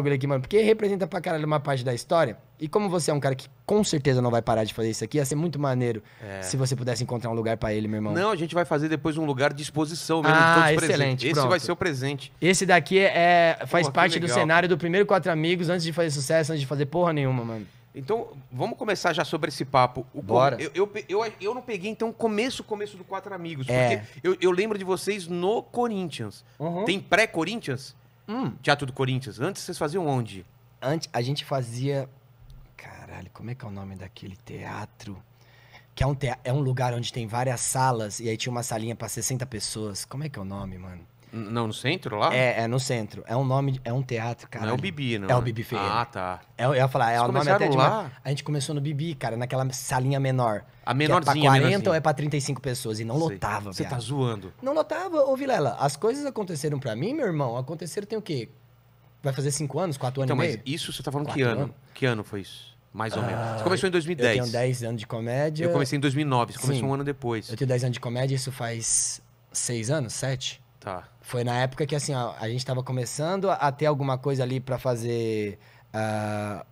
bagulho aqui, mano, porque representa pra caralho uma parte da história. E como você é um cara que com certeza não vai parar de fazer isso aqui, ia ser muito maneiro é. se você pudesse encontrar um lugar para ele, meu irmão. Não, a gente vai fazer depois um lugar de exposição mesmo. Ah, excelente. Esse vai ser o presente. Esse daqui é, é faz parte do cenário do primeiro Quatro Amigos, antes de fazer sucesso, antes de fazer porra nenhuma, mano. Então, vamos começar já sobre esse papo. O Bora. Com... Eu, eu, eu, eu, não peguei, então, começo, começo do Quatro Amigos. É. Porque eu, eu lembro de vocês no Corinthians. Uhum. Tem pré-Corinthians? Hum. Teatro do Corinthians. Antes vocês faziam onde? Antes a gente fazia. Caralho, como é que é o nome daquele teatro? Que é um, te... é um lugar onde tem várias salas e aí tinha uma salinha para 60 pessoas. Como é que é o nome, mano? Não, no centro lá? É, é no centro. É um nome, é um teatro, cara. Não é o Bibi, não. É o né? Bibi Ferreira. Ah, tá. É, eu ia falar, é o nome até de lá? Uma... A gente começou no Bibi, cara, naquela salinha menor. A menorzinha, que é pra 40 menorzinha. ou é pra 35 pessoas e não Sei. lotava, Você tá zoando. Não lotava, ô Vilela. As coisas aconteceram pra mim, meu irmão. Aconteceram tem o quê? Vai fazer 5 anos, 4 anos então, e meio? Então, mas isso você tá falando quatro que ano? ano? Que ano foi isso? Mais ou menos. você ah, começou em 2010. Eu tenho 10 anos de comédia. Eu comecei em 2009, você Sim. começou um ano depois. Eu tenho 10 anos de comédia, isso faz 6 anos, 7? Tá. Foi na época que assim, a, a gente estava começando a, ter alguma coisa ali para fazer. Uh,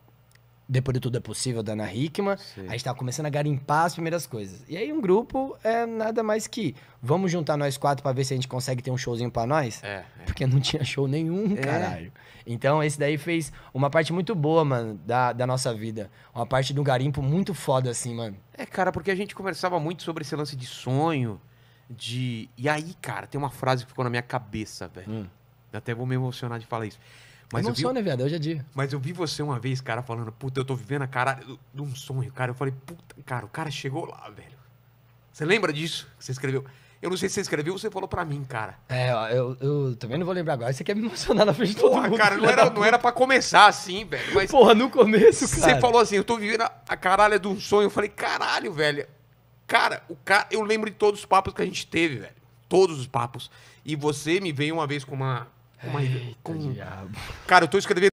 depois de tudo é possível, da Ana Hickman. Sim. A gente tava começando a garimpar as primeiras coisas. E aí um grupo é nada mais que vamos juntar nós quatro para ver se a gente consegue ter um showzinho para nós. É, é, Porque não tinha show nenhum, é. caralho. Então esse daí fez uma parte muito boa, mano, da, da nossa vida. Uma parte do garimpo muito foda, assim, mano. É, cara, porque a gente conversava muito sobre esse lance de sonho, de. E aí, cara, tem uma frase que ficou na minha cabeça, velho. Hum. Até vou me emocionar de falar isso. Mas eu não eu vi... viado? Hoje é dia. Mas eu vi você uma vez, cara, falando, puta, eu tô vivendo a caralho de um sonho, cara. Eu falei, puta, cara, o cara chegou lá, velho. Você lembra disso que você escreveu? Eu não sei se você escreveu ou você falou pra mim, cara. É, eu, eu também não vou lembrar agora. Você quer é me emocionar na frente de todo Porra, mundo. cara, não era, não era pra começar assim, velho. Mas Porra, no começo, cara. Você falou assim, eu tô vivendo a, a caralho de um sonho. Eu falei, caralho, velho. Cara, o ca eu lembro de todos os papos que a gente teve, velho. Todos os papos. E você me veio uma vez com uma. Com uma Eita, com... Diabo. Cara, eu tô escrevendo.